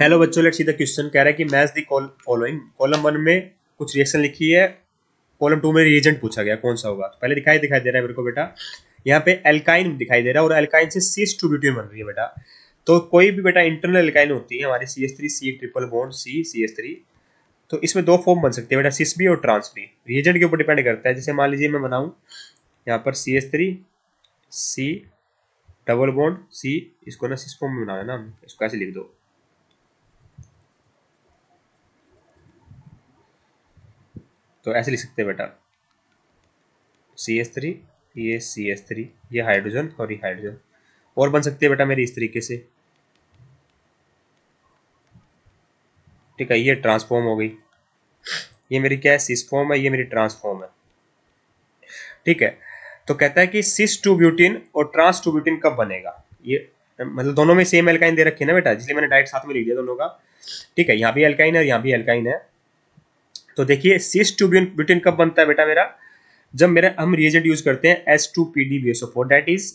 hello बच्चों let's see the question कह रहा है कि match the following column one में कुछ रिएक्शन लिखी है कॉलम टू में रिएजेंट पूछा गया कौन सा होगा तो पहले दिखाई दिखाई दे रहा है मेरे को बेटा यहाँ पे एल्काइन दिखाई दे रहा है और एल्काइन से सीस टू ब्यूटीन बन रही है बेटा तो कोई भी बेटा इंटरनल एल्काइन होती है हमारी C S three C triple bond C C S three तो इसमें दो फॉर्म बन सकते हैं बेटा सिस बी और ट्रांस बी रिएजेंट के ऊपर डिपेंड करता है जैसे मान लीजिए मैं बनाऊँ यहाँ पर C S three C double bond C इसको ना सिस फॉर्म में बनाना ना इसको ऐसे लिख दो तो ऐसे लिख सकते हैं बेटा सी एस थ्री ये सी एस थ्री ये हाइड्रोजन और ये हाइड्रोजन और बन सकती है बेटा मेरी इस तरीके से ठीक है ये ट्रांसफॉर्म हो गई ये मेरी क्या है सिस फॉर्म है ये मेरी ट्रांसफॉर्म है ठीक है तो कहता है कि सिस टू और ट्रांस टू कब बनेगा ये मतलब दोनों में सेम एल्काइन दे रखी है ना बेटा इसलिए मैंने डायरेक्ट साथ में लिख दिया दोनों का ठीक है यहाँ भी एल्काइन है यहाँ भी एल्काइन है तो देखिए सीस ट्यूबिन ब्यूटेन कब बनता है बेटा मेरा जब मेरे हम रिएजेंट यूज करते हैं S two P D B S O four that is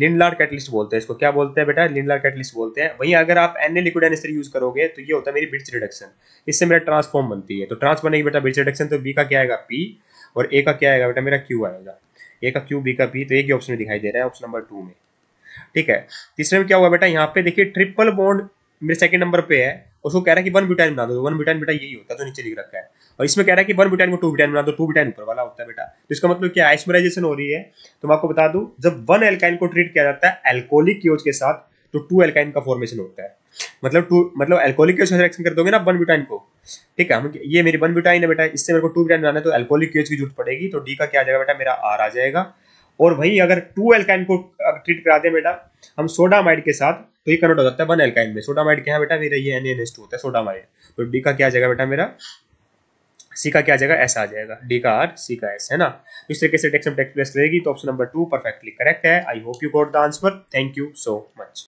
Lindlar catalyst बोलते हैं इसको क्या बोलते हैं बेटा लिंडलार कैटलिस्ट बोलते हैं वहीं अगर आप एन ए लिक्विड एनिस्टर यूज करोगे तो ये होता है मेरी ब्रिज रिडक्शन इससे मेरा ट्रांसफॉर्म बनती है तो ट्रांसफॉर्म बनेगी बेटा ब्रिज रिडक्शन तो बी का क्या आएगा पी और ए का क्या आएगा बेटा मेरा क्यू आएगा ए का क्यू बी का पी तो एक ही ऑप्शन में दिखाई दे रहा है ऑप्शन नंबर टू में ठीक है तीसरे में क्या हुआ बेटा यहाँ पे देखिए ट्रिपल बॉन्ड मेरे सेकंड नंबर पे है उसको कह रहा है कि वन ब्यूटाइन बना दो वन ब्यूटाइन बेटा यही होता है जो तो नीचे लिख रखा है और इसमें कह रहा है कि वन ब्यूटाइन को टू ब्यूटाइन बना दो टू ब्यूटाइन ऊपर वाला होता है बेटा तो इसका मतलब क्या आइसमराइजेशन हो रही है तो मैं आपको बता दूं जब वन एल्काइन को ट्रीट किया जाता है एल्कोलिक योज के साथ तो टू एल्काइन का फॉर्मेशन होता है मतलब टू मतलब एल्कोलिक योज रिएक्शन कर दोगे ना वन ब्यूटाइन को ठीक है हम ये मेरी वन ब्यूटाइन है बेटा इससे मेरे को टू ब्यूटाइन बनाना है तो एल्कोलिक योज की जरूरत पड़ेगी तो डी का क्या आ जाएगा बेटा मेरा आर आ जाएगा और वही अगर टू एल्काइन को ट्रीट करा दे बेटा हम सोडामाइड के साथ तो ये कन्वर्ट हो जाता है वन एल्काइन में सोडामाइड क्या है बेटा मेरा ये एन एन एस टू होता है सोडामाइड तो डी का क्या आ जाएगा बेटा मेरा सी का क्या आ जाएगा एस आ जाएगा डी का आर सी का एस है ना तो इस तरीके से टेक्स्ट टेक्स्ट प्लेस रहेगी तो option number two perfectly correct है I hope you got the answer thank you so much